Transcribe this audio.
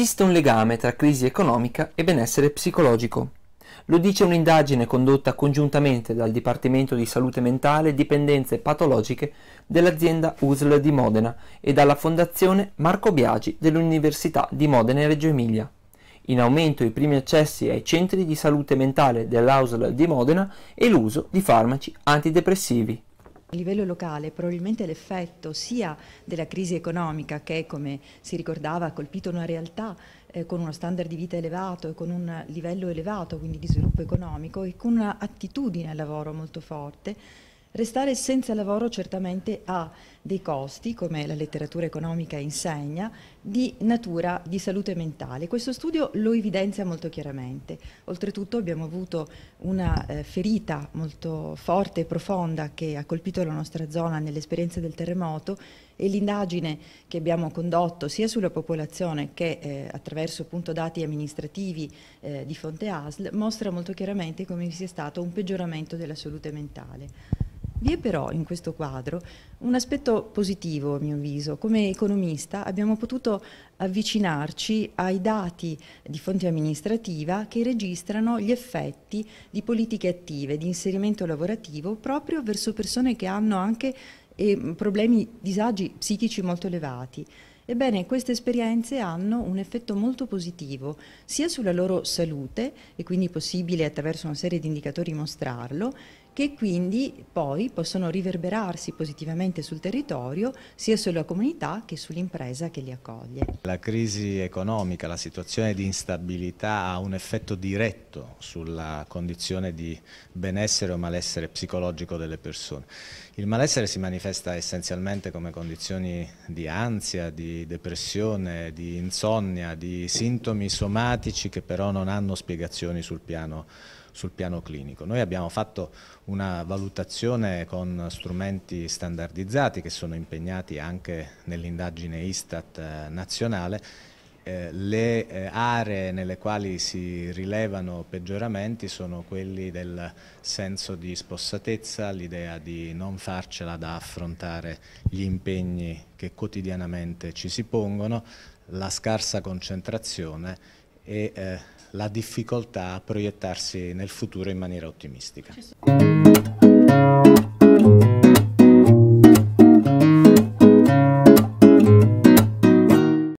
Esiste un legame tra crisi economica e benessere psicologico. Lo dice un'indagine condotta congiuntamente dal Dipartimento di Salute Mentale e Dipendenze Patologiche dell'azienda USL di Modena e dalla Fondazione Marco Biagi dell'Università di Modena e Reggio Emilia. In aumento i primi accessi ai centri di salute mentale dell'AUSL di Modena e l'uso di farmaci antidepressivi. A livello locale probabilmente l'effetto sia della crisi economica che, come si ricordava, ha colpito una realtà eh, con uno standard di vita elevato e con un livello elevato quindi di sviluppo economico e con un'attitudine al lavoro molto forte, Restare senza lavoro certamente ha dei costi, come la letteratura economica insegna, di natura di salute mentale. Questo studio lo evidenzia molto chiaramente. Oltretutto abbiamo avuto una eh, ferita molto forte e profonda che ha colpito la nostra zona nell'esperienza del terremoto e l'indagine che abbiamo condotto sia sulla popolazione che eh, attraverso appunto, dati amministrativi eh, di fonte ASL mostra molto chiaramente come vi sia stato un peggioramento della salute mentale. Vi è però in questo quadro un aspetto positivo a mio avviso. Come economista abbiamo potuto avvicinarci ai dati di fonte amministrativa che registrano gli effetti di politiche attive, di inserimento lavorativo proprio verso persone che hanno anche eh, problemi, disagi psichici molto elevati. Ebbene, queste esperienze hanno un effetto molto positivo sia sulla loro salute, e quindi è possibile attraverso una serie di indicatori mostrarlo, che quindi poi possono riverberarsi positivamente sul territorio, sia sulla comunità che sull'impresa che li accoglie. La crisi economica, la situazione di instabilità ha un effetto diretto sulla condizione di benessere o malessere psicologico delle persone. Il malessere si manifesta essenzialmente come condizioni di ansia, di depressione, di insonnia, di sintomi somatici che però non hanno spiegazioni sul piano, sul piano clinico. Noi abbiamo fatto una valutazione con strumenti standardizzati che sono impegnati anche nell'indagine Istat eh, nazionale eh, le eh, aree nelle quali si rilevano peggioramenti sono quelli del senso di spossatezza, l'idea di non farcela da affrontare gli impegni che quotidianamente ci si pongono, la scarsa concentrazione e eh, la difficoltà a proiettarsi nel futuro in maniera ottimistica.